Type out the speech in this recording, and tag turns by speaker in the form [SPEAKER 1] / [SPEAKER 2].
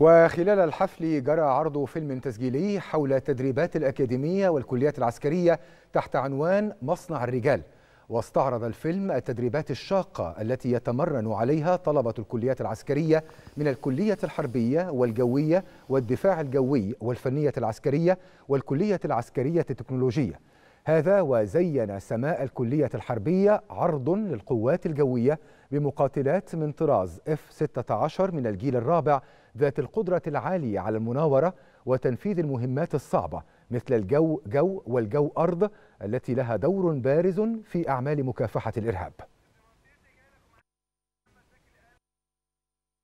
[SPEAKER 1] وخلال الحفل جرى عرض فيلم تسجيلي حول تدريبات الأكاديمية والكليات العسكرية تحت عنوان مصنع الرجال واستعرض الفيلم التدريبات الشاقة التي يتمرن عليها طلبة الكليات العسكرية من الكلية الحربية والجوية والدفاع الجوي والفنية العسكرية والكلية العسكرية التكنولوجية هذا وزين سماء الكلية الحربية عرض للقوات الجوية بمقاتلات من طراز F-16 من الجيل الرابع ذات القدرة العالية على المناورة وتنفيذ المهمات الصعبة مثل الجو جو والجو أرض التي لها دور بارز في أعمال مكافحة الإرهاب